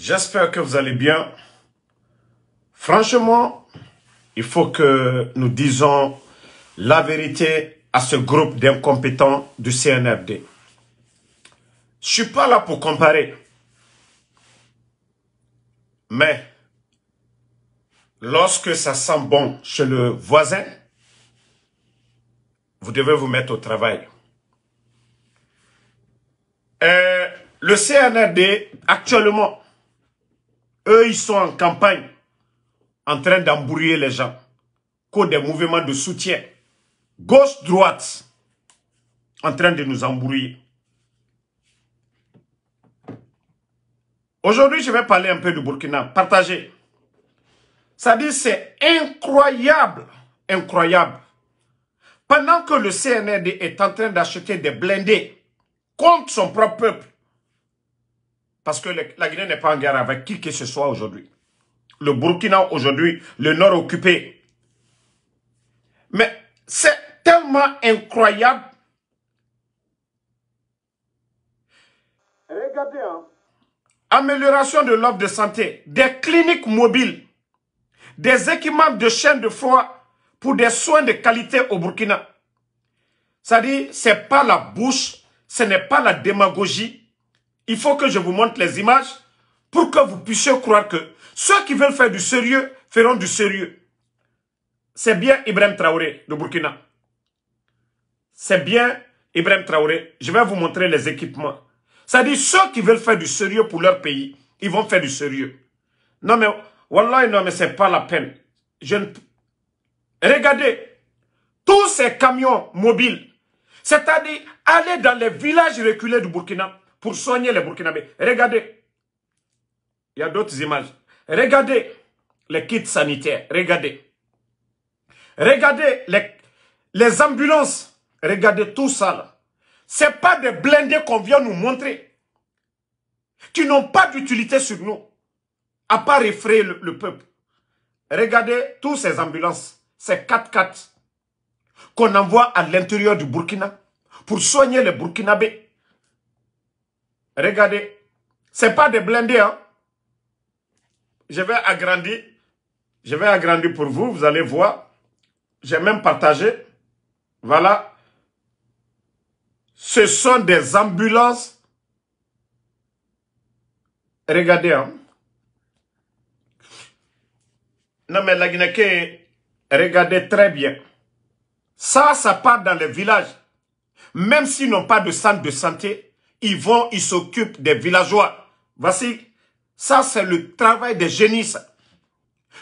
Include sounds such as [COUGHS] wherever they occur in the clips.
J'espère que vous allez bien. Franchement, il faut que nous disons la vérité à ce groupe d'incompétents du CNRD. Je ne suis pas là pour comparer. Mais lorsque ça sent bon chez le voisin, vous devez vous mettre au travail. Euh, le CNRD, actuellement, eux, ils sont en campagne, en train d'embrouiller les gens. Qu'ont des mouvements de soutien. Gauche-droite, en train de nous embrouiller. Aujourd'hui, je vais parler un peu de Burkina. Partagez. Ça dit, c'est incroyable, incroyable. Pendant que le CNRD est en train d'acheter des blindés contre son propre peuple, parce que la Guinée n'est pas en guerre avec qui que ce soit aujourd'hui. Le Burkina aujourd'hui, le Nord occupé. Mais c'est tellement incroyable. Regardez. Hein. Amélioration de l'offre de santé, des cliniques mobiles, des équipements de chaîne de froid pour des soins de qualité au Burkina. C'est-à-dire, n'est pas la bouche, ce n'est pas la démagogie, il faut que je vous montre les images pour que vous puissiez croire que ceux qui veulent faire du sérieux feront du sérieux. C'est bien Ibrahim Traoré de Burkina. C'est bien Ibrahim Traoré. Je vais vous montrer les équipements. C'est-à-dire ceux qui veulent faire du sérieux pour leur pays, ils vont faire du sérieux. Non mais, wallah, non mais c'est pas la peine. Je ne... Regardez, tous ces camions mobiles, c'est-à-dire aller dans les villages reculés du Burkina, pour soigner les Burkinabés. Regardez, il y a d'autres images. Regardez les kits sanitaires, regardez. Regardez les, les ambulances, regardez tout ça là. n'est pas des blindés qu'on vient nous montrer, qui n'ont pas d'utilité sur nous, à part effrayer le, peuple. Regardez toutes ces ambulances, ces 4x4 qu'on envoie à l'intérieur du Burkina pour soigner les Burkinabés. Regardez, c'est pas des blindés. Hein. Je vais agrandir. Je vais agrandir pour vous. Vous allez voir. J'ai même partagé. Voilà. Ce sont des ambulances. Regardez. Hein. Non, mais la Guinée, regardez très bien. Ça, ça part dans les villages. Même s'ils n'ont pas de centre de santé, ils vont, ils s'occupent des villageois. Voici, ça c'est le travail des génies.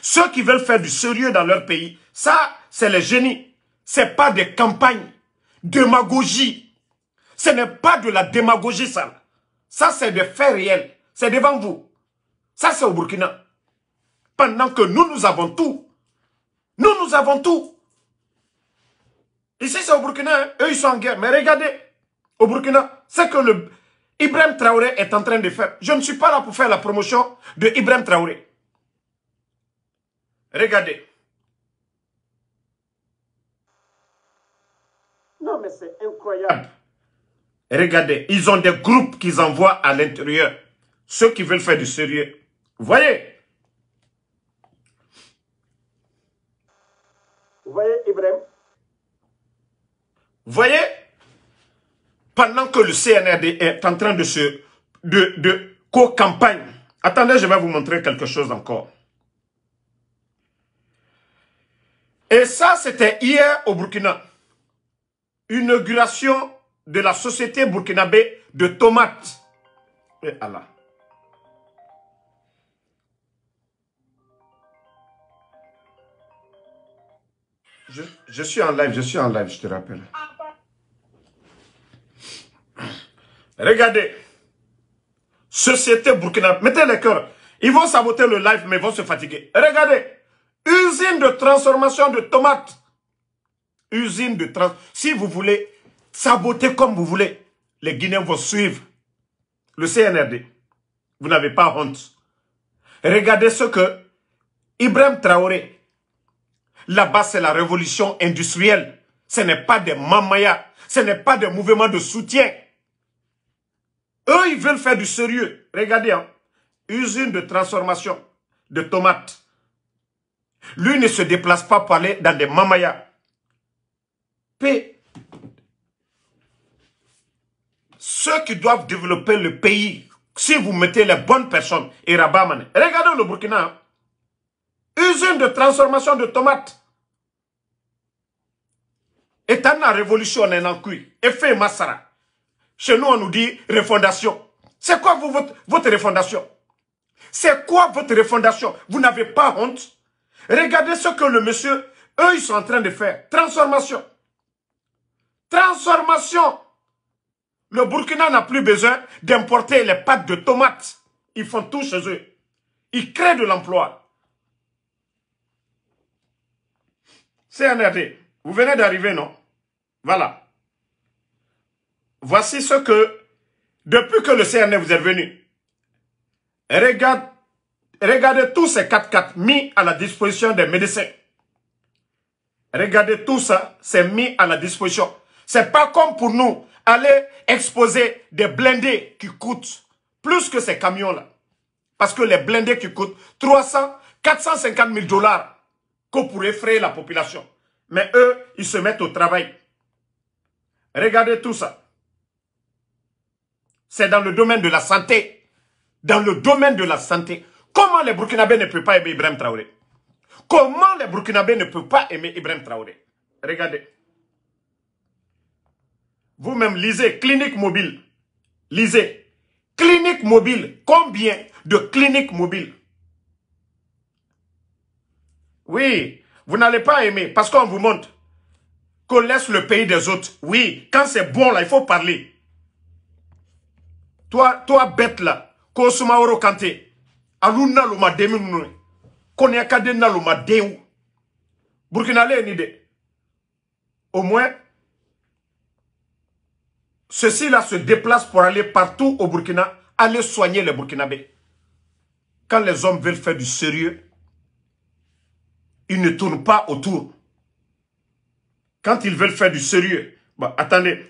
Ceux qui veulent faire du sérieux dans leur pays, ça c'est les génies. C'est pas des campagnes, démagogie. Ce n'est pas de la démagogie ça. Ça c'est des faits réels. C'est devant vous. Ça c'est au Burkina. Pendant que nous, nous avons tout. Nous, nous avons tout. Ici, c'est au Burkina. Hein. Eux, ils sont en guerre. Mais regardez, au Burkina, c'est que le Ibrahim Traoré est en train de faire. Je ne suis pas là pour faire la promotion de Ibrahim Traoré. Regardez. Non, mais c'est incroyable. Regardez, ils ont des groupes qu'ils envoient à l'intérieur. Ceux qui veulent faire du sérieux. Vous voyez Vous voyez, Ibrahim Vous voyez pendant que le CNRD est en train de se de, co-campagne. Attendez, je vais vous montrer quelque chose encore. Et ça, c'était hier au Burkina. Inauguration de la société burkinabé de tomates. Et Allah. Je, je suis en live, je suis en live, je te rappelle. Regardez. Société Burkina, mettez les cœurs. Ils vont saboter le live, mais ils vont se fatiguer. Regardez. Usine de transformation de tomates. Usine de transformation. Si vous voulez saboter comme vous voulez, les Guinéens vont suivre le CNRD. Vous n'avez pas honte. Regardez ce que Ibrahim Traoré, là-bas c'est la révolution industrielle. Ce n'est pas des mamayas, ce n'est pas des mouvements de soutien. Eux, ils veulent faire du sérieux. Regardez, hein. usine de transformation de tomates. Lui ne se déplace pas pour aller dans des mamayas. P. Ceux qui doivent développer le pays, si vous mettez les bonnes personnes, et Rabamane. Regardez le Burkina. Hein. Usine de transformation de tomates. Et t'en la révolution en cuit. Effet Massara. Chez nous, on nous dit refondation. C'est quoi votre, votre refondation C'est quoi votre refondation Vous n'avez pas honte Regardez ce que le monsieur, eux, ils sont en train de faire. Transformation. Transformation. Le Burkina n'a plus besoin d'importer les pâtes de tomates. Ils font tout chez eux. Ils créent de l'emploi. CNRD, vous venez d'arriver, non Voilà voici ce que, depuis que le CNR vous est venu, regarde, regardez tous ces 4-4 mis à la disposition des médecins. Regardez tout ça, c'est mis à la disposition. C'est pas comme pour nous, aller exposer des blindés qui coûtent plus que ces camions-là. Parce que les blindés qui coûtent 300, 450 000 dollars que pour effrayer la population. Mais eux, ils se mettent au travail. Regardez tout ça. C'est dans le domaine de la santé. Dans le domaine de la santé. Comment les Burkinabés ne peuvent pas aimer Ibrahim Traoré Comment les Burkinabés ne peuvent pas aimer Ibrahim Traoré Regardez. Vous-même, lisez clinique mobile. Lisez. Clinique mobile. Combien de cliniques mobiles Oui, vous n'allez pas aimer parce qu'on vous montre qu'on laisse le pays des autres. Oui, quand c'est bon, là, il faut parler toi toi bête là Kosuma Oro kante demi ko ne burkina le une idée. au moins ceux là se déplacent pour aller partout au Burkina, aller soigner les Burkinabés. Quand les hommes veulent faire du sérieux, ils ne tournent pas autour. Quand ils veulent faire du sérieux, bah, attendez,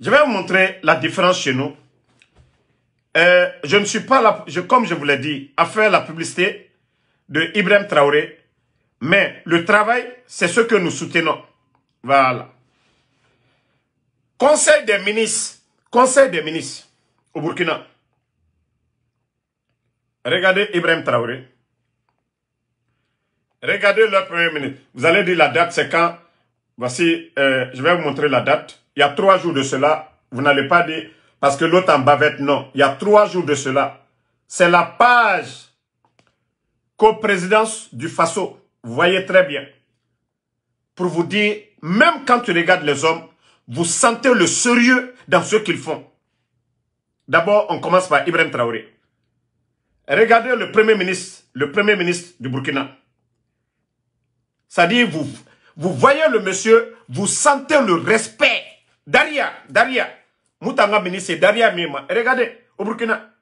je vais vous montrer la différence chez nous. Euh, je ne suis pas là, comme je vous l'ai dit, à faire la publicité de Ibrahim Traoré. Mais le travail, c'est ce que nous soutenons. Voilà. Conseil des ministres. Conseil des ministres au Burkina. Regardez Ibrahim Traoré. Regardez le premier ministre. Vous allez dire la date, c'est quand Voici, euh, je vais vous montrer la date il y a trois jours de cela, vous n'allez pas dire, parce que l'autre en bavette, non. Il y a trois jours de cela. C'est la page coprésidence du Faso. Vous voyez très bien. Pour vous dire, même quand tu regardes les hommes, vous sentez le sérieux dans ce qu'ils font. D'abord, on commence par Ibrahim Traoré. Regardez le premier ministre, le premier ministre du Burkina. C'est-à-dire, vous, vous voyez le monsieur, vous sentez le respect Daria, Daria, Moutanga ministre, Daria Mima. Regardez, au Burkina.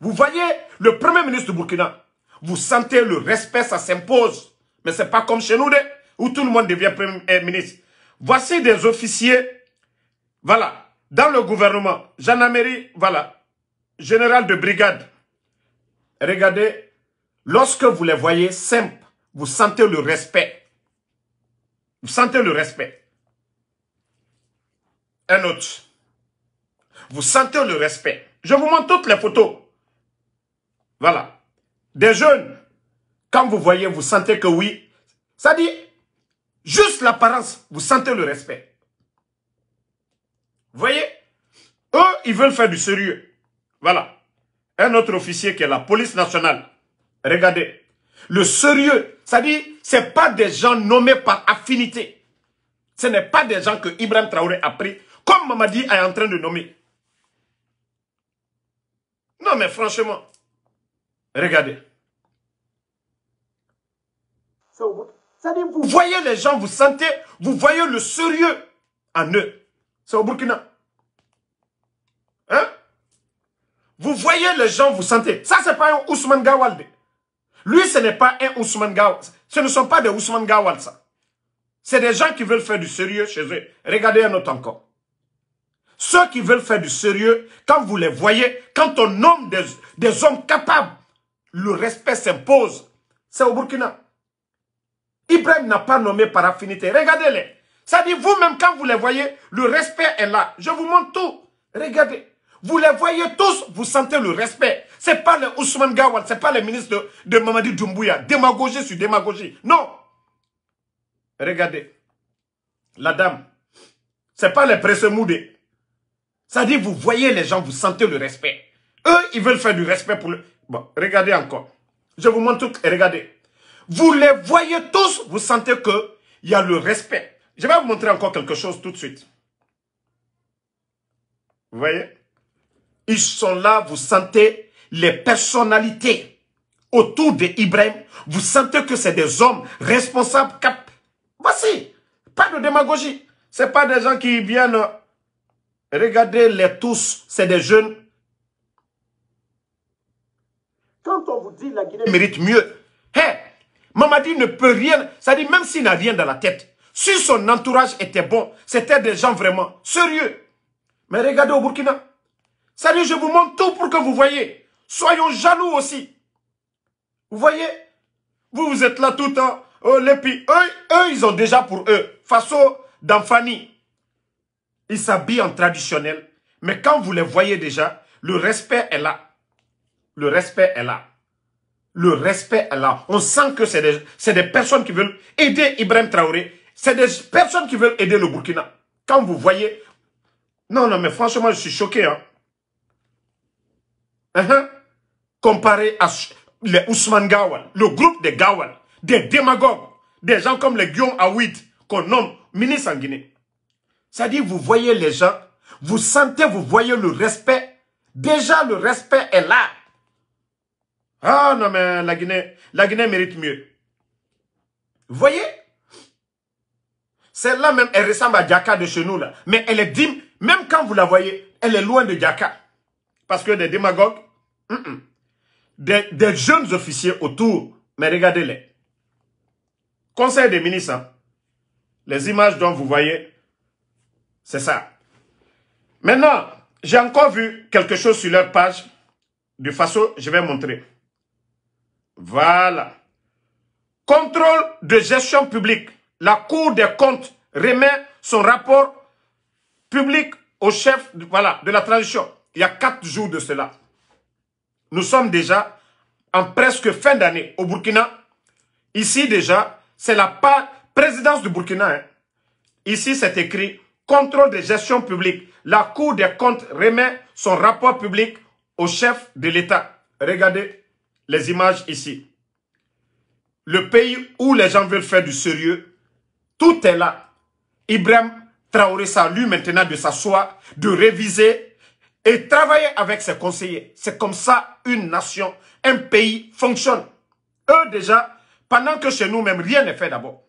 Vous voyez le premier ministre du Burkina. Vous sentez le respect, ça s'impose. Mais c'est pas comme chez nous, où tout le monde devient premier eh, ministre. Voici des officiers, voilà, dans le gouvernement. Jean-Améry, voilà, général de brigade. Regardez, lorsque vous les voyez simples, vous sentez le respect. Vous sentez le respect un autre. Vous sentez le respect. Je vous montre toutes les photos. Voilà. Des jeunes, quand vous voyez, vous sentez que oui. Ça dit, juste l'apparence, vous sentez le respect. voyez Eux, ils veulent faire du sérieux. Voilà. Un autre officier qui est la police nationale. Regardez. Le sérieux, ça dit, c'est pas des gens nommés par affinité. Ce n'est pas des gens que Ibrahim Traoré a pris comme Mamadi est en train de nommer. Non, mais franchement, regardez. vous voyez les gens, vous sentez, vous voyez le sérieux en eux. C'est au Burkina. Hein? Vous voyez les gens, vous sentez. Ça, ce n'est pas un Ousmane Gawalde. Lui, ce n'est pas un Ousmane Gawal. Ce ne sont pas des Ousmane Gawal, ça. C'est des gens qui veulent faire du sérieux chez eux. Regardez un autre encore. Ceux qui veulent faire du sérieux, quand vous les voyez, quand on nomme des, hommes capables, le respect s'impose. C'est au Burkina. Ibrahim n'a pas nommé par affinité. Regardez-les. Ça dit, vous-même, quand vous les voyez, le respect est là. Je vous montre tout. Regardez. Vous les voyez tous, vous sentez le respect. C'est pas le Ousmane Gawal, c'est pas le ministre de, Mamadi Doumbouya. Démagogie sur démagogie. Non. Regardez. La dame. C'est pas le presse ça dit, vous voyez les gens, vous sentez le respect. Eux, ils veulent faire du respect pour le... Bon, regardez encore. Je vous montre tout, regardez. Vous les voyez tous, vous sentez que y a le respect. Je vais vous montrer encore quelque chose tout de suite. Vous voyez Ils sont là, vous sentez les personnalités autour d'Ibrahim. Vous sentez que c'est des hommes responsables. Cap... Voici, pas de démagogie. C'est pas des gens qui viennent Regardez-les tous, c'est des jeunes. Quand on vous dit la Guinée mérite mieux, hé, Mamadi ne peut rien, ça dit même s'il n'a rien dans la tête. Si son entourage était bon, c'était des gens vraiment sérieux. Mais regardez au Burkina. Salut, je vous montre tout pour que vous voyez. Soyons jaloux aussi. Vous voyez Vous, vous êtes là tout le temps. Euh, les eux, ils ont déjà pour eux. Faso, Danfani, ils s'habillent en traditionnel. Mais quand vous les voyez déjà, le respect est là. Le respect est là. Le respect est là. On sent que c'est des, personnes qui veulent aider Ibrahim Traoré. C'est des personnes qui veulent aider le Burkina. Quand vous voyez... Non, non, mais franchement, je suis choqué. Hein. Uh-huh. Comparé à les Ousmane Gawal, le groupe des Gawal, des démagogues, des gens comme les Guillaume Awid, qu'on nomme ministre en Guinée. C'est-à-dire, vous voyez les gens, vous sentez, vous voyez le respect. Déjà, le respect est là. Ah non, mais la Guinée, la Guinée mérite mieux. Vous voyez Celle-là même, elle ressemble à Djaka de chez nous, là. Mais elle est digne. même quand vous la voyez, elle est loin de Djaka. Parce que des démagogues, Des, jeunes officiers autour, mais regardez-les. Conseil des ministres, hein. les images dont vous voyez, c'est ça. Maintenant, j'ai encore vu quelque chose sur leur page. De façon, je vais montrer. Voilà. Contrôle de gestion publique. La Cour des comptes remet son rapport public au chef de, voilà, de la transition. Il y a quatre jours de cela. Nous sommes déjà en presque fin d'année au Burkina. Ici déjà, c'est la présidence du Burkina. Hein. Ici, c'est écrit contrôle de gestion publique, la Cour des comptes remet son rapport public au chef de l'État. Regardez les images ici. Le pays où les gens veulent faire du sérieux, tout est là. Ibrahim Traoré, ça lui maintenant de s'asseoir, de réviser et travailler avec ses conseillers. C'est comme ça une nation, un pays fonctionne. Eux déjà, pendant que chez nous même, rien n'est fait d'abord.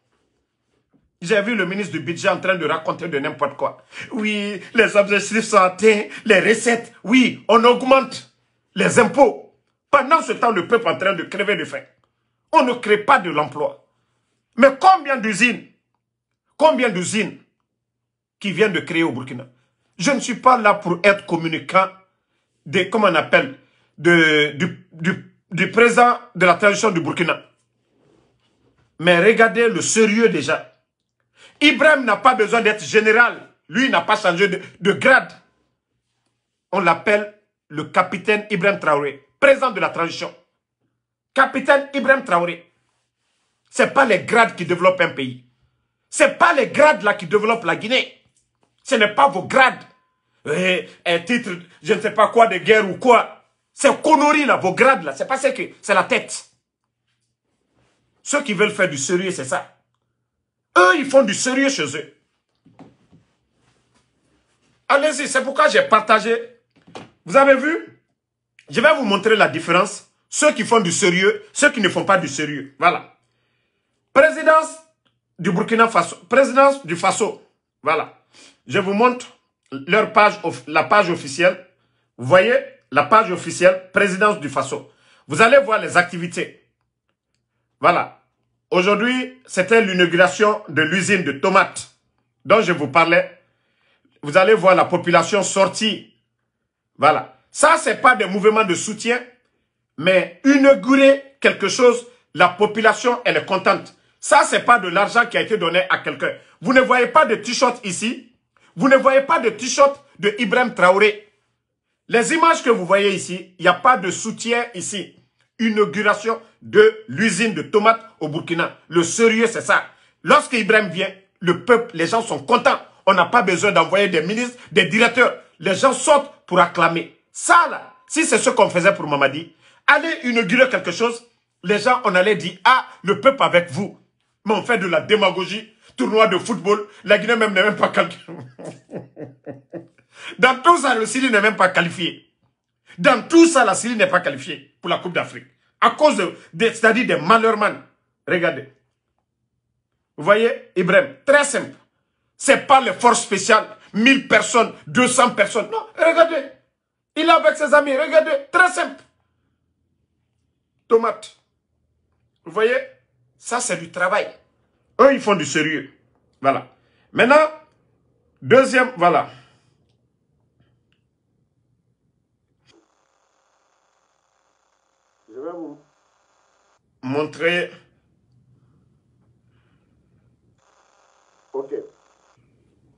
J'ai vu le ministre du budget en train de raconter de n'importe quoi. Oui, les objectifs sont atteints, les recettes. Oui, on augmente les impôts. Pendant ce temps, le peuple est en train de crever de faim. On ne crée pas de l'emploi. Mais combien d'usines Combien d'usines qui viennent de créer au Burkina Je ne suis pas là pour être communicant des, comment on appelle, de, du, présent de la tradition du Burkina. Mais regardez le sérieux déjà Ibrahim n'a pas besoin d'être général. Lui n'a pas changé de, grade. On l'appelle le capitaine Ibrahim Traoré, président de la transition. Capitaine Ibrahim Traoré. Ce n'est pas les grades qui développent un pays. Ce n'est pas les grades là qui développent la Guinée. Ce n'est pas vos grades. Eh, un titre, je ne sais pas quoi, de guerre ou quoi. C'est connerie là, vos grades là. C'est pas ça que... C'est la tête. Ceux qui veulent faire du sérieux, c'est ça. Eux, ils font du sérieux chez eux. Allez-y, c'est pourquoi j'ai partagé. Vous avez vu Je vais vous montrer la différence. Ceux qui font du sérieux, ceux qui ne font pas du sérieux. Voilà. Présidence du Burkina Faso. Présidence du Faso. Voilà. Je vous montre leur page, la page officielle. Vous voyez la page officielle, présidence du Faso. Vous allez voir les activités. Voilà. Aujourd'hui, c'était l'inauguration de l'usine de tomates dont je vous parlais. Vous allez voir la population sortie. Voilà. Ça, ce n'est pas des mouvements de soutien, mais inaugurer quelque chose, la population, elle est contente. Ça, ce n'est pas de l'argent qui a été donné à quelqu'un. Vous ne voyez pas de t-shirt ici. Vous ne voyez pas de t-shirt de Ibrahim Traoré. Les images que vous voyez ici, il n'y a pas de soutien ici. Inauguration, de l'usine de tomates au Burkina. Le sérieux, c'est ça. Lorsque Ibrahim vient, le peuple, les gens sont contents. On n'a pas besoin d'envoyer des ministres, des directeurs. Les gens sortent pour acclamer. Ça, là, si c'est ce qu'on faisait pour Mamadi, aller inaugurer quelque chose, les gens, on allait dire, ah, le peuple avec vous. Mais on fait de la démagogie, tournoi de football. La Guinée même n'est même pas qualifiée. Dans tout ça, le Syrie n'est même pas qualifiée. Dans tout ça, la Syrie n'est pas qualifiée pour la Coupe d'Afrique. À cause de, de c'est-à-dire des malheureux Regardez. Vous voyez, Ibrahim, très simple. C'est pas les forces spéciales, 1000 personnes, 200 personnes. Non, regardez. Il est avec ses amis, regardez, très simple. Tomate. Vous voyez, ça c'est du travail. Eux, ils font du sérieux. Voilà. Maintenant, deuxième, voilà. Montrer. Ok.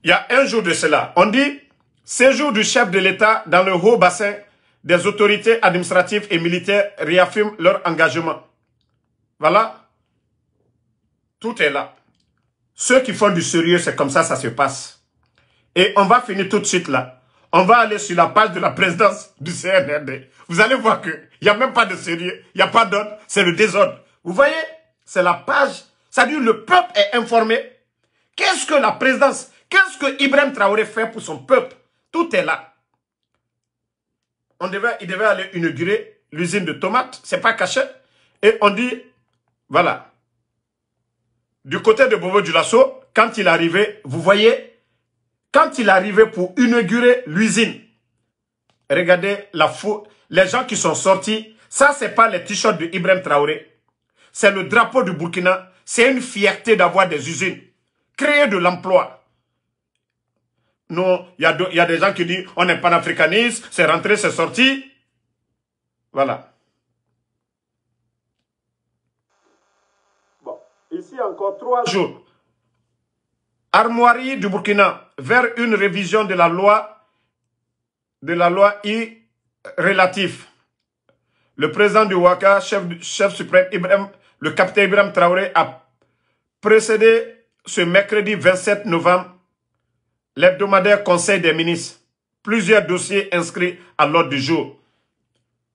Il y a un jour de cela, on dit séjour du chef de l'État dans le haut bassin des autorités administratives et militaires réaffirment leur engagement. Voilà. Tout est là. Ceux qui font du sérieux, c'est comme ça, ça se passe. Et on va finir tout de suite là. On va aller sur la page de la présidence du CNRD. Vous allez voir qu'il n'y a même pas de sérieux, il n'y a pas d'ordre, c'est le désordre. Vous voyez, c'est la page. Ça dit, le peuple est informé. Qu'est-ce que la présidence, qu'est-ce que Ibrahim Traoré fait pour son peuple Tout est là. On devait, il devait aller inaugurer l'usine de tomates, c'est pas caché. Et on dit, voilà, du côté de Bobo Dulasso, quand il arrivait, vous voyez, quand il arrivait pour inaugurer l'usine, regardez la, fou, les gens qui sont sortis, ça, c'est pas les t-shirts de Ibrahim Traoré. C'est le drapeau du Burkina. C'est une fierté d'avoir des usines. Créer de l'emploi. Non, il y, a y a des gens qui disent, on est panafricaniste, c'est rentré, c'est sorti. Voilà. Bon, ici encore trois jours. Armoirie du Burkina vers une révision de la loi de la loi I relatif. Le président du Waka, chef, chef suprême le capitaine Ibrahim Traoré, a précédé ce mercredi 27 novembre l'hebdomadaire Conseil des ministres. Plusieurs dossiers inscrits à l'ordre du jour.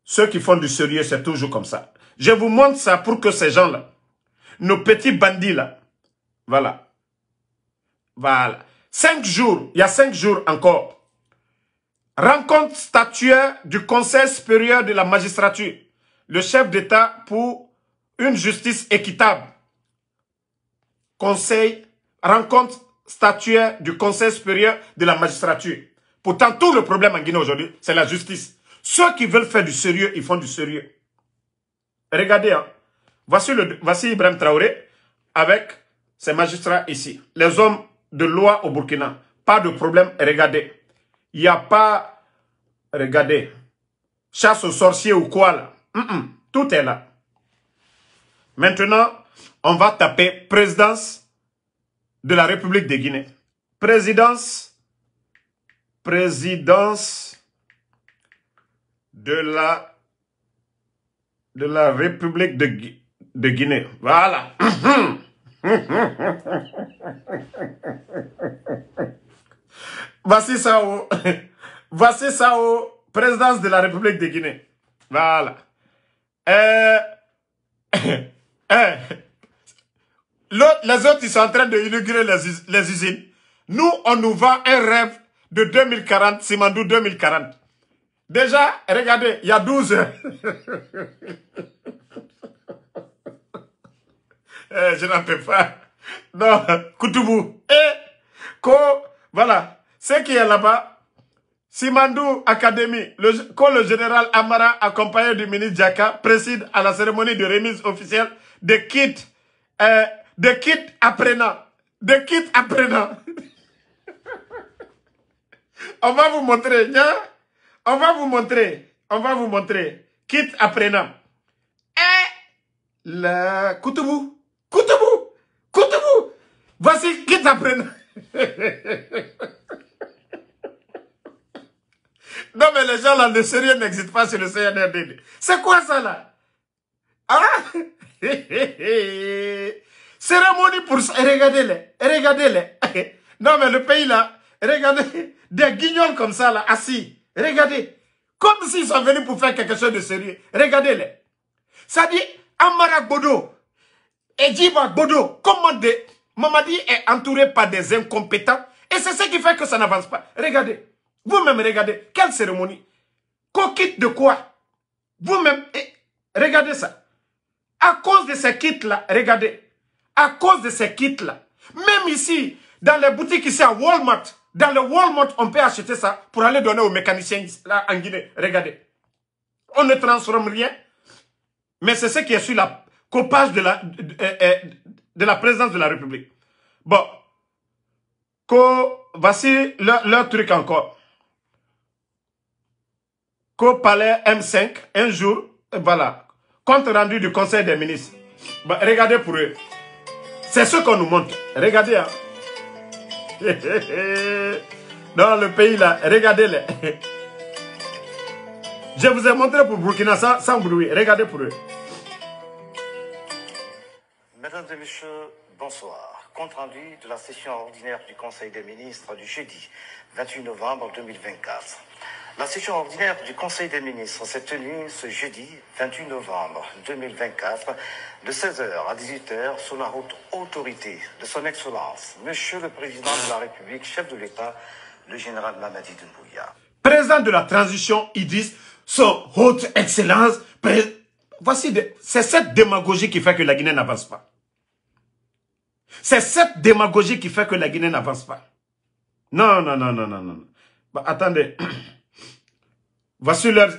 Ceux qui font du sérieux, c'est toujours comme ça. Je vous montre ça pour que ces gens-là, nos petits bandits-là, voilà. Voilà. Cinq jours, il y a cinq jours encore, Rencontre statuaire du Conseil supérieur de la magistrature, le chef d'État pour une justice équitable. Conseil, rencontre statuaire du Conseil supérieur de la magistrature. Pourtant, tout le problème en Guinée aujourd'hui, c'est la justice. Ceux qui veulent faire du sérieux, ils font du sérieux. Regardez, hein. voici, voici Ibrahim Traoré avec ses magistrats ici. Les hommes de loi au Burkina. Pas de problème, regardez. Il n'y a pas Regardez. Chasse aux sorciers ou quoi là Tout est là. Maintenant, on va taper présidence de la République de Guinée. Présidence. Présidence de la, de la République de, de Guinée. Voilà. [LAUGHS] Voici ça. Voici ça au présidence de la République de Guinée. Voilà. Euh, [COUGHS] euh, les autres, ils sont en train d'inaugurer les, les usines. Nous, on nous vend un rêve de 2040, Simandou 2040. Déjà, regardez, il y a 12 heures. [LAUGHS] Eh, je n'en peux pas. Non, Koutoubou. Et, eh, voilà, ce qui est là-bas, Simandou Academy, le, quand le général Amara, accompagné du ministre Jaka, préside à la cérémonie de remise officielle des kits, euh, kits apprenants. Des kits apprenants. [LAUGHS] On va vous montrer, hein? On va vous montrer. On va vous montrer. Kits apprenants. Et eh, la Koutoubou. Koutoubou. Koutoubou. Voici kits apprenants. [LAUGHS] Non, mais les gens là, le sérieux n'existe pas sur le CNRD. C'est quoi ça là Ah [LAUGHS] Cérémonie pour ça. Eh, regardez-les. Eh, regardez-les. [LAUGHS] Non, mais le pays là, regardez. [LAUGHS] Des guignols comme ça là, assis. Regardez. Comme s'ils sont venus pour faire quelque chose de sérieux. Regardez-les. Ça dit Amara Bodo et Djiba Bodo, comment des... Mamadi est entouré par des incompétents. Et c'est ce qui fait que ça n'avance pas. Regardez. Vous-même, regardez, quelle cérémonie quitte de quoi Vous-même, regardez ça. À cause de ces kits-là, regardez, à cause de ces kits-là, même ici, dans les boutiques ici à Walmart, dans le Walmart, on peut acheter ça pour aller donner aux mécaniciens en Guinée. Regardez. On ne transforme rien. Mais c'est ce qui est sur la copage de la, de, euh, euh, la présidence de la République. Bon. voici leur truc encore qu'au palais M5, un jour, voilà, compte rendu du conseil des ministres. Bah, regardez pour eux. C'est ce qu'on nous montre. Regardez. Hein. [LAUGHS] Dans le pays là, regardez-les. [LAUGHS] Je vous ai montré pour Burkina Faso, sans bruit. Regardez pour eux. Mesdames et messieurs, bonsoir. Compte rendu de la session ordinaire du Conseil des ministres du jeudi 28 novembre 2024. La session ordinaire du Conseil des ministres s'est tenue ce jeudi 28 novembre 2024 de 16h à 18h sous la haute autorité de son Excellence, Monsieur le Président de la République, chef de l'État, le général Mamadi Doumbouya. Président de la transition disent, son haute excellence, voici c'est cette démagogie qui fait que la Guinée n'avance pas. C'est cette démagogie qui fait que la Guinée n'avance pas. Non, non, non, non, non, non. Bah, attendez. [CLEARS THROAT] Voici leurs,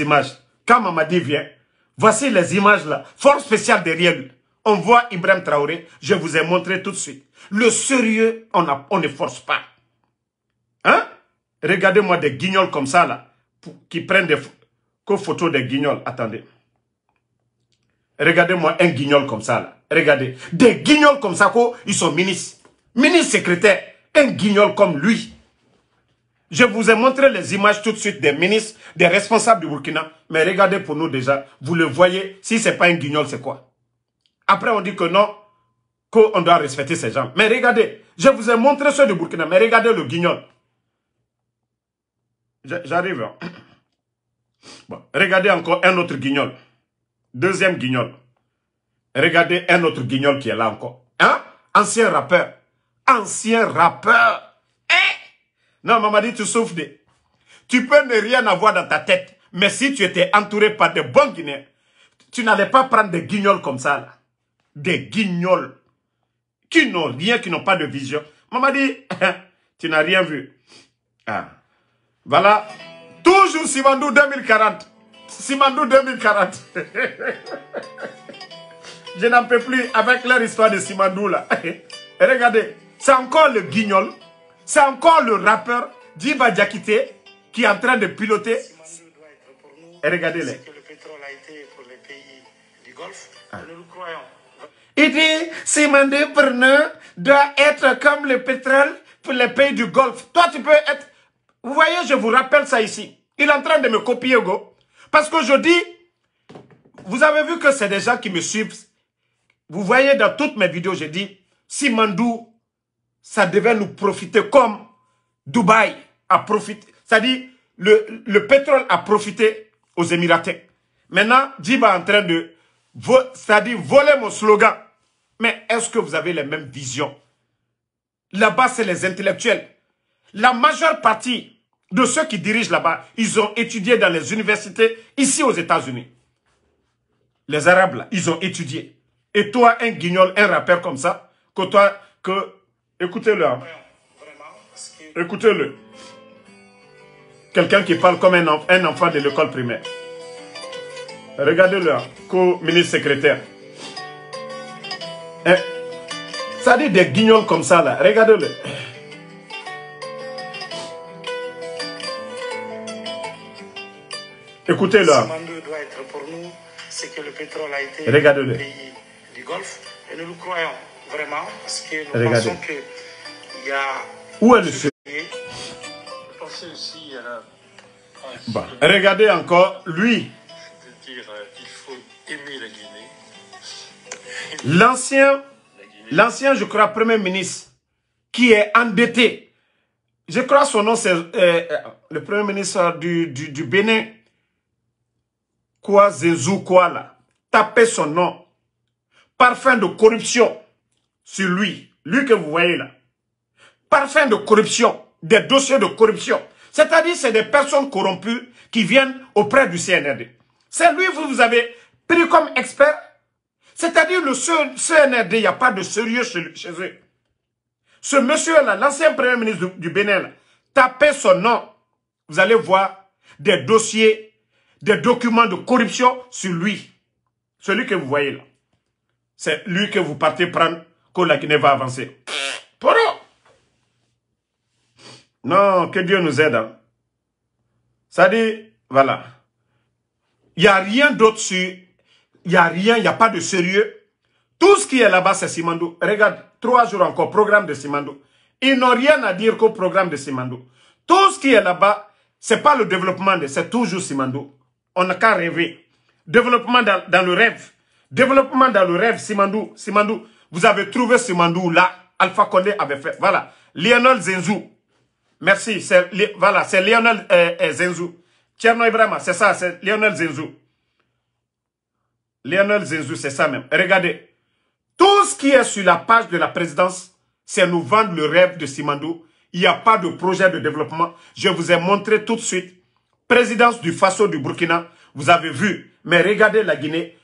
images. Quand Mamadi vient, voici les images là. Force spéciale derrière lui. On voit Ibrahim Traoré. Je vous ai montré tout de suite. Le sérieux, on, on ne force pas. Hein? Regardez-moi des guignols comme ça là. qui prennent des photos des guignols. Attendez. Regardez-moi un guignol comme ça là. Regardez. Des guignols comme ça, quoi, ils sont ministres. Ministre secrétaire. Un guignol comme lui. Je vous ai montré les images tout de suite des ministres, des responsables du Burkina. Mais regardez pour nous déjà, vous le voyez, si c'est pas un guignol, c'est quoi Après, on dit que non, qu'on doit respecter ces gens. Mais regardez, je vous ai montré ceux du Burkina, mais regardez le guignol. J'arrive. Hein. [COUGHS] Bon, regardez encore un autre guignol. Deuxième guignol. Regardez un autre guignol qui est là encore. Hein? Ancien rappeur. Ancien rappeur. Non, maman dit, tu souffres Tu peux ne rien avoir dans ta tête, mais si tu étais entouré par des bons Guinéens, tu n'allais pas prendre des guignols comme ça, là. Des guignols qui n'ont rien, qui n'ont pas de vision. Maman dit, [LAUGHS] tu n'as rien vu. Ah. Voilà. Toujours Simandou 2040. Simandou 2040. [LAUGHS] Je n'en peux plus avec leur histoire de Simandou là. [LAUGHS] regardez, c'est encore le guignol c'est encore le rappeur Diva Diakité qui est en train de piloter. Et regardez-les. Ah. Il dit, Simandou Pernin doit être comme le pétrole pour les pays du Golfe. Toi, tu peux être... Vous voyez, je vous rappelle ça ici. Il est en train de me copier, go. Parce que je dis, vous avez vu que c'est des gens qui me suivent. Vous voyez dans toutes mes vidéos, j'ai dit, Simandou ça devait nous profiter comme Dubaï a profité. C'est-à-dire, le, pétrole a profité aux Émirats. Maintenant, Djiba est en train de cest à voler mon slogan. Mais est-ce que vous avez les mêmes visions Là-bas, c'est les intellectuels. La majeure partie de ceux qui dirigent là-bas, ils ont étudié dans les universités ici aux États-Unis. Les Arabes, là, ils ont étudié. Et toi, un guignol, un rappeur comme ça, que toi, que Écoutez-le. Hein. Écoutez-le. Quelqu'un qui parle comme un, enfant de l'école primaire. Regardez-le, hein, co-ministre secrétaire. Hein? Ça dit des guignols comme ça, là. Regardez-le. Écoutez-le. Regardez-le. Regardez-le. Vraiment, parce que nous Regardez. pensons y a... Où est le feu Regardez encore, lui. Euh, l'ancien, l'ancien, je crois, premier ministre, qui est endetté. Je crois son nom, c'est euh, euh, le premier ministre du, du, du Bénin. Quoi, Zezou, quoi, là. Tapez son nom. Parfum de corruption sur lui, lui que vous voyez là, parfum de corruption, des dossiers de corruption. C'est-à-dire, c'est des personnes corrompues qui viennent auprès du CNRD. C'est lui que vous avez pris comme expert. C'est-à-dire, le CNRD, il n'y a pas de sérieux chez eux. Ce monsieur-là, l'ancien premier ministre du Bénin, tapez son nom. Vous allez voir des dossiers, des documents de corruption sur lui. Celui que vous voyez là. C'est lui que vous partez prendre que la Guinée va avancer. Non, que Dieu nous aide. Hein. Ça dit, voilà. Il n'y a rien d'autre sur... Il n'y a rien, il n'y a pas de sérieux. Tout ce qui est là-bas, c'est Simando. Regarde, trois jours encore, programme de Simando. Ils n'ont rien à dire qu'au programme de Simando. Tout ce qui est là-bas, c'est pas le développement, c'est toujours Simando. On n'a qu'à rêver. Développement dans, le rêve. Développement dans le rêve, Simandou, Simandou. Vous avez trouvé Simandou là. Alpha Condé avait fait. Voilà. Lionel Zenzou. Merci. C'est, voilà, c'est Lionel euh, euh, Zenzou. Tcherno Ibrahima, c'est ça, c'est Lionel Zenzou. Lionel Zenzou, c'est ça même. Regardez. Tout ce qui est sur la page de la présidence, c'est nous vendre le rêve de Simandou. Il n'y a pas de projet de développement. Je vous ai montré tout de suite. Présidence du Faso du Burkina, vous avez vu. Mais regardez la Guinée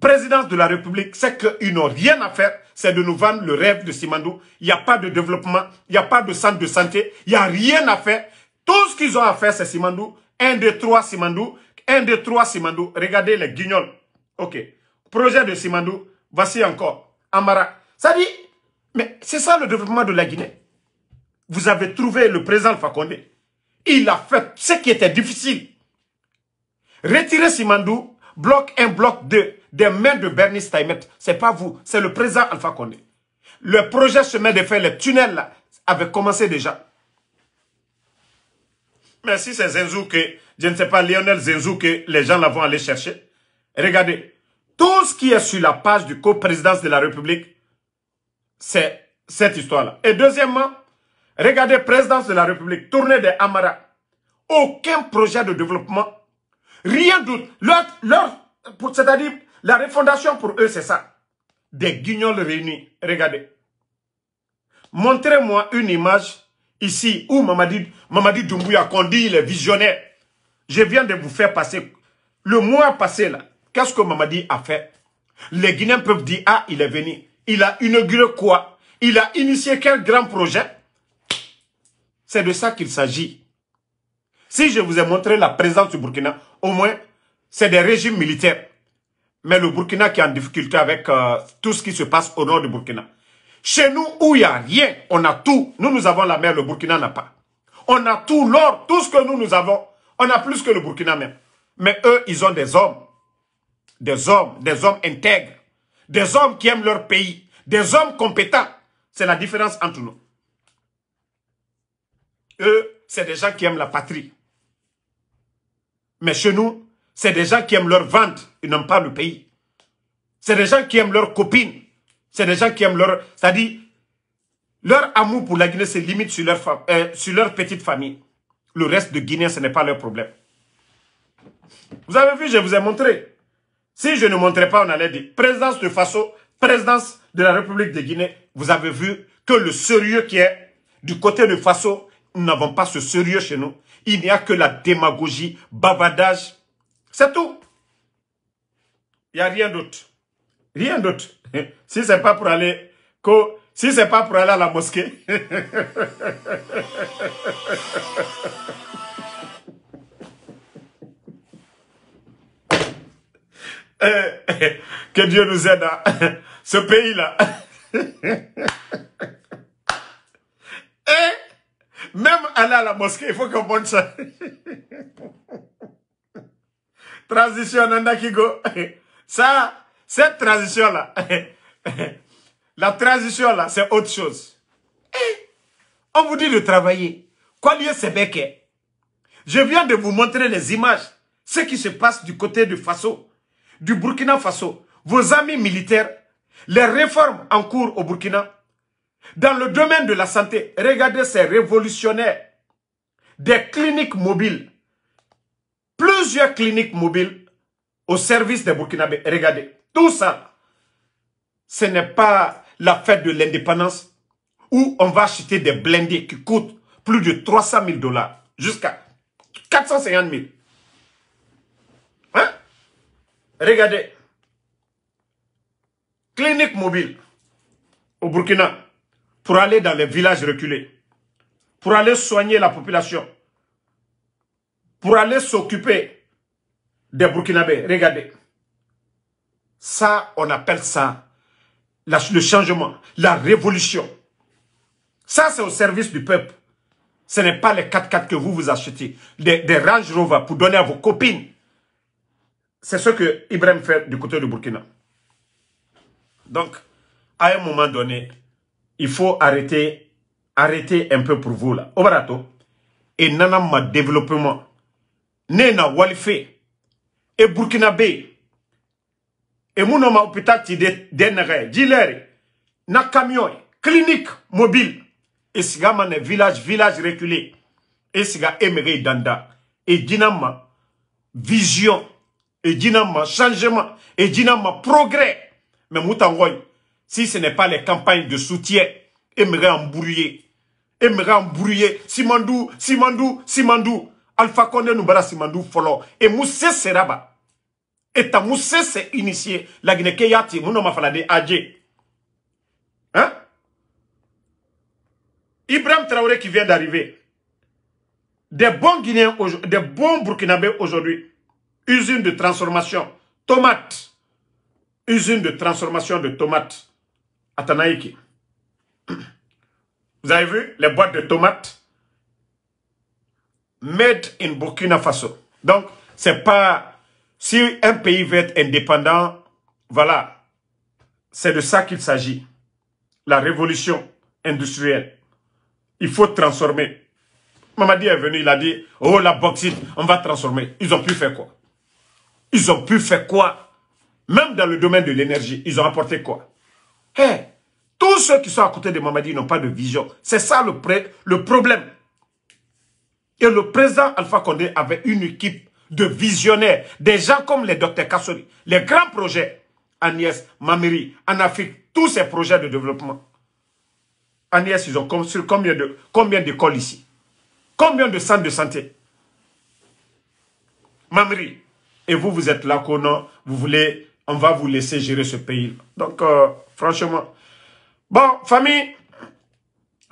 présidence de la République, c'est qu'ils n'ont rien à faire, c'est de nous vendre le rêve de Simandou. Il n'y a pas de développement, il n'y a pas de centre de santé, il n'y a rien à faire. Tout ce qu'ils ont à faire, c'est Simandou. un 2, trois Simandou. 1, 2, 3, Simandou. Regardez les guignols. OK. Projet de Simandou. Voici encore. Amara. Ça dit, mais c'est ça le développement de la Guinée. Vous avez trouvé le président Fakonde. Il a fait ce qui était difficile. Retirer Simandou, bloc 1, bloc 2 des mains de Bernie Steinmet. n'est pas vous, c'est le président Alpha Condé. Le projet se de faire les tunnels là, avait commencé déjà. Mais si c'est Zenzou que, je ne sais pas, Lionel Zenzou que les gens l'ont allé chercher, regardez, tout ce qui est sur la page du co-président de la République, c'est cette histoire-là. Et deuxièmement, regardez présidence de la République, tournée des Amara. Aucun projet de développement, rien d'autre. L'autre, pour C'est-à-dire, la refondation pour eux, c'est ça. Des guignols réunis. Regardez. Montrez-moi une image ici où Mamadi, Mamadi Doumbouya, il est visionnaire. Je viens de vous faire passer. Le mois passé, là, qu'est-ce que Mamadi a fait Les Guinéens peuvent dire, ah, il est venu. Il a inauguré quoi Il a initié quel grand projet C'est de ça qu'il s'agit. Si je vous ai montré la présence du Burkina, au moins, c'est des régimes militaires mais le Burkina qui est en difficulté avec euh, tout ce qui se passe au nord du Burkina. Chez nous, où il n'y a rien, on a tout. Nous, nous avons la mer, le Burkina n'a pas. On a tout l'or, tout ce que nous, nous avons. On a plus que le Burkina même. Mais eux, ils ont des hommes. Des hommes, des hommes intègres. Des hommes qui aiment leur pays. Des hommes compétents. C'est la différence entre nous. Eux, c'est des gens qui aiment la patrie. Mais chez nous, c'est des gens qui aiment leur vente, ils n'aiment pas le pays. C'est des gens qui aiment leurs copines. C'est des gens qui aiment leur... C'est-à-dire, leur amour pour la Guinée se limite sur leur, euh, sur leur petite famille. Le reste de Guinée, ce n'est pas leur problème. Vous avez vu, je vous ai montré. Si je ne montrais pas, on allait dire présidence de Faso, présidence de la République de Guinée. Vous avez vu que le sérieux qui est du côté de Faso, nous n'avons pas ce sérieux chez nous. Il n'y a que la démagogie, bavardage, c'est tout. Il n'y a rien d'autre. Rien d'autre. [LAUGHS] Si c'est pas pour aller, si c'est pas pour aller à la mosquée. [LAUGHS] Eh, que Dieu nous aide à [LAUGHS] ce pays-là. Eh, même aller à la mosquée, il faut qu'on ça transition Nanda Kigo. Ça, cette transition-là, la transition-là, c'est autre chose. Eh, on vous dit de travailler. Quoi lieu Beke Je viens de vous montrer les images. Ce qui se passe du côté du Faso, du Burkina Faso. Vos amis militaires, les réformes en cours au Burkina. Dans le domaine de la santé, regardez ces révolutionnaires. Des cliniques mobiles plusieurs cliniques mobiles au service des Burkinabés. Regardez, tout ça, ce n'est pas la fête de l'indépendance où on va acheter des blindés qui coûtent plus de 300 000 dollars jusqu'à 450 000. Hein? Regardez. Clinique mobile au Burkina pour aller dans les villages reculés, pour aller soigner la population pour aller s'occuper des Burkinabés. Regardez. Ça, on appelle ça le changement, la révolution. Ça, c'est au service du peuple. Ce n'est pas les 4x4 que vous vous achetez, des, des Range Rover pour donner à vos copines. C'est ce que Ibrahim fait du côté du Burkina. Donc, à un moment donné, il faut arrêter, arrêter un peu pour vous là. Obarato, et nanama développement nena walife Et Bé et mon nom hôpital de denere jilere na camion clinique mobile Et siga dans village village reculé et siga emere danda Et dinama vision Et dinama changement Et dinama progrès mais moutangoy, si ce n'est pas les campagnes de soutien aimerait embrouillé aimerait embrouillé simandou simandou simandou Alpha Condé nous barasimandou folo. Et Moussé Seraba. Et ta Moussé c'est initié. La Guinée Keyati, mon nom falade Adje. Hein? Ibrahim Traoré qui vient d'arriver. Des bons Guinéens, des bons Burkinabés aujourd'hui. Usine de transformation. Tomate. Usine de transformation de tomates. Atanaïki. Vous avez vu les boîtes de tomates made in Burkina Faso. Donc, c'est pas, si un pays veut être indépendant, voilà, c'est de ça qu'il s'agit. La révolution industrielle. Il faut transformer. Mamadi est venu, il a dit, oh la bauxite, on va transformer. Ils ont pu faire quoi Ils ont pu faire quoi Même dans le domaine de l'énergie, ils ont apporté quoi eh, tous ceux qui sont à côté de Mamadi n'ont pas de vision. C'est ça le, le problème. Et le président Alpha Condé avait une équipe de visionnaires, des gens comme les docteurs Kassori, les grands projets, Agnès, Mamiri, en Afrique, tous ces projets de développement. Agnès, ils ont construit combien de combien d'écoles ici Combien de centres de santé Mamri, et vous, vous êtes là, Conan, vous voulez, on va vous laisser gérer ce pays. Donc, euh, franchement, bon, famille,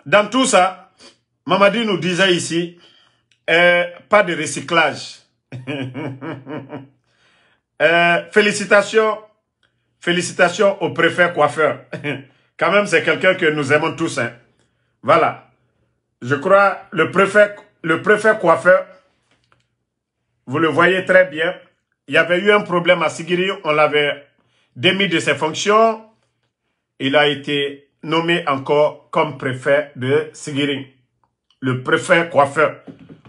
dans tout ça, Mamadi nous disait ici, euh, pas de recyclage. [LAUGHS] Euh, félicitations. Félicitations au préfet coiffeur. [LAUGHS] Quand même, c'est quelqu'un que nous aimons tous. Hein. Voilà. Je crois le préfet, le préfet coiffeur, vous le voyez très bien. Il y avait eu un problème à Sigiri. On l'avait démis de ses fonctions. Il a été nommé encore comme préfet de Sigiri. Le préfet coiffeur.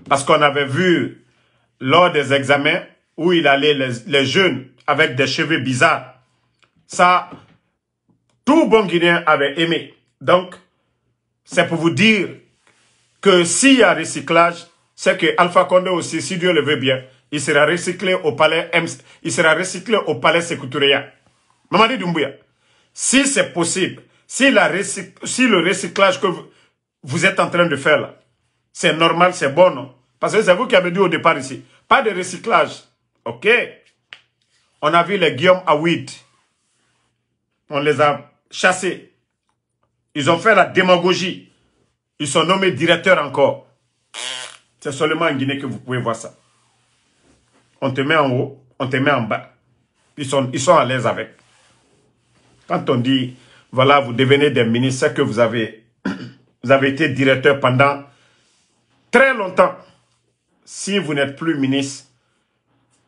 Parce qu'on avait vu lors des examens où il allait les, jeunes avec des cheveux bizarres. Ça, tout bon Guinéen avait aimé. Donc, c'est pour vous dire que s'il y a recyclage, c'est que Alpha Condé aussi, si Dieu le veut bien, il sera recyclé au palais il sera recyclé au palais si c'est possible, si, le recyclage que vous, êtes en train de faire c'est normal, c'est bon, parce que c'est vous qui avez dit au départ ici. Pas de recyclage. OK On a vu les Guillaume Awid. On les a chassés. Ils ont fait la démagogie. Ils sont nommés directeurs encore. C'est seulement en Guinée que vous pouvez voir ça. On te met en haut, on te met en bas. Ils sont, ils sont à l'aise avec. Quand on dit, voilà, vous devenez des ministres, que vous avez, [CLEARS THROAT] vous avez été directeur pendant très longtemps si vous n'êtes plus ministre,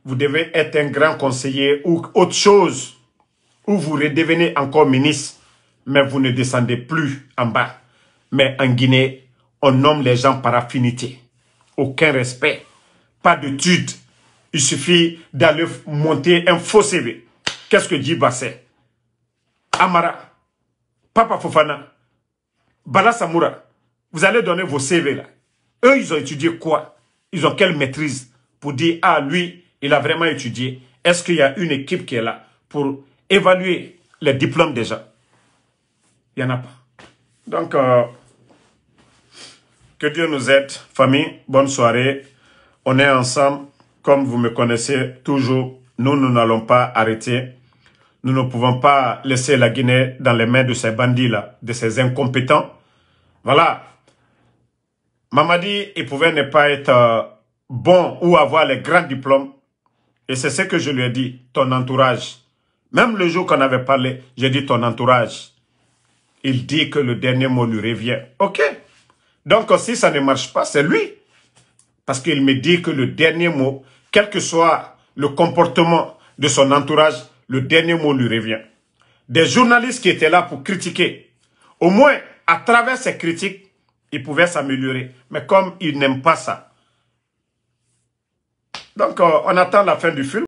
vous devez être un grand conseiller ou autre chose, ou vous redevenez encore ministre, mais vous ne descendez plus en bas. Mais en Guinée, on nomme les gens par affinité. Aucun respect, pas d'études. Il suffit d'aller monter un faux CV. Qu'est-ce que dit Basset Amara, Papa Fofana, Bala Samoura, vous allez donner vos CV là. Eux, ils ont étudié quoi ils ont quelle maîtrise pour dire, ah, lui, il a vraiment étudié. Est-ce qu'il y a une équipe qui est là pour évaluer les diplômes déjà ?» Il n'y en a pas. Donc, euh, que Dieu nous aide, famille. Bonne soirée. On est ensemble. Comme vous me connaissez toujours, nous, nous n'allons pas arrêter. Nous ne pouvons pas laisser la Guinée dans les mains de ces bandits-là, de ces incompétents. Voilà, dit, il pouvait ne pas être euh, bon ou avoir les grands diplômes. Et c'est ce que je lui ai dit, ton entourage. Même le jour qu'on avait parlé, j'ai dit ton entourage. Il dit que le dernier mot lui revient. OK. Donc euh, si ça ne marche pas, c'est lui. Parce qu'il me dit que le dernier mot, quel que soit le comportement de son entourage, le dernier mot lui revient. Des journalistes qui étaient là pour critiquer, au moins à travers ces critiques, il pouvait s'améliorer. Mais comme il n'aime pas ça. Donc, euh, on attend la fin du film.